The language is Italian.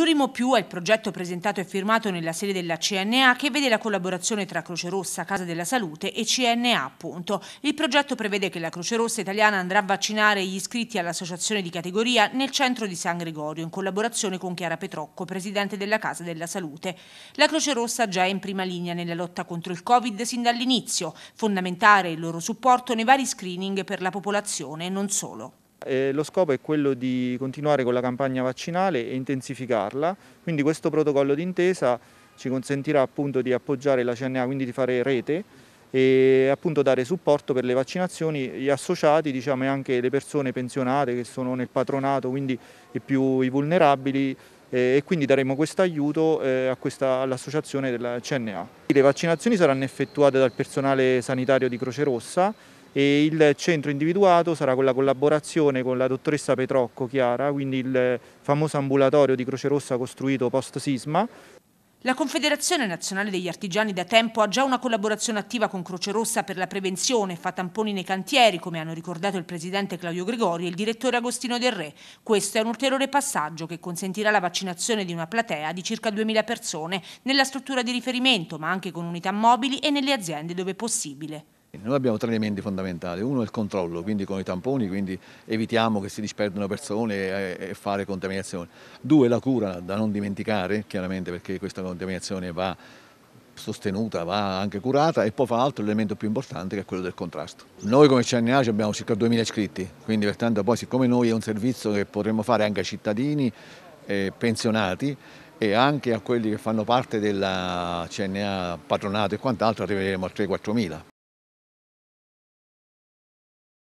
L'Urimo Più è il progetto presentato e firmato nella sede della CNA che vede la collaborazione tra Croce Rossa, Casa della Salute e CNA appunto. Il progetto prevede che la Croce Rossa italiana andrà a vaccinare gli iscritti all'associazione di categoria nel centro di San Gregorio in collaborazione con Chiara Petrocco, presidente della Casa della Salute. La Croce Rossa già è in prima linea nella lotta contro il Covid sin dall'inizio, fondamentale il loro supporto nei vari screening per la popolazione e non solo. Eh, lo scopo è quello di continuare con la campagna vaccinale e intensificarla, quindi questo protocollo d'intesa ci consentirà appunto di appoggiare la CNA, quindi di fare rete e appunto dare supporto per le vaccinazioni gli associati diciamo, e anche le persone pensionate che sono nel patronato, quindi i più i vulnerabili eh, e quindi daremo questo aiuto eh, all'associazione della CNA. Le vaccinazioni saranno effettuate dal personale sanitario di Croce Rossa e il centro individuato sarà con la collaborazione con la dottoressa Petrocco Chiara, quindi il famoso ambulatorio di Croce Rossa costruito post sisma. La Confederazione Nazionale degli Artigiani da tempo ha già una collaborazione attiva con Croce Rossa per la prevenzione, fa tamponi nei cantieri, come hanno ricordato il presidente Claudio Gregori e il direttore Agostino Del Re. Questo è un ulteriore passaggio che consentirà la vaccinazione di una platea di circa 2.000 persone nella struttura di riferimento, ma anche con unità mobili e nelle aziende dove possibile. Noi abbiamo tre elementi fondamentali, uno è il controllo, quindi con i tamponi, quindi evitiamo che si disperdano persone e fare contaminazione. Due, la cura da non dimenticare, chiaramente perché questa contaminazione va sostenuta, va anche curata e poi fa altro l'elemento più importante che è quello del contrasto. Noi come CNA abbiamo circa 2.000 iscritti, quindi pertanto poi siccome noi è un servizio che potremmo fare anche ai cittadini eh, pensionati e anche a quelli che fanno parte della CNA patronato e quant'altro arriveremo a 3 4000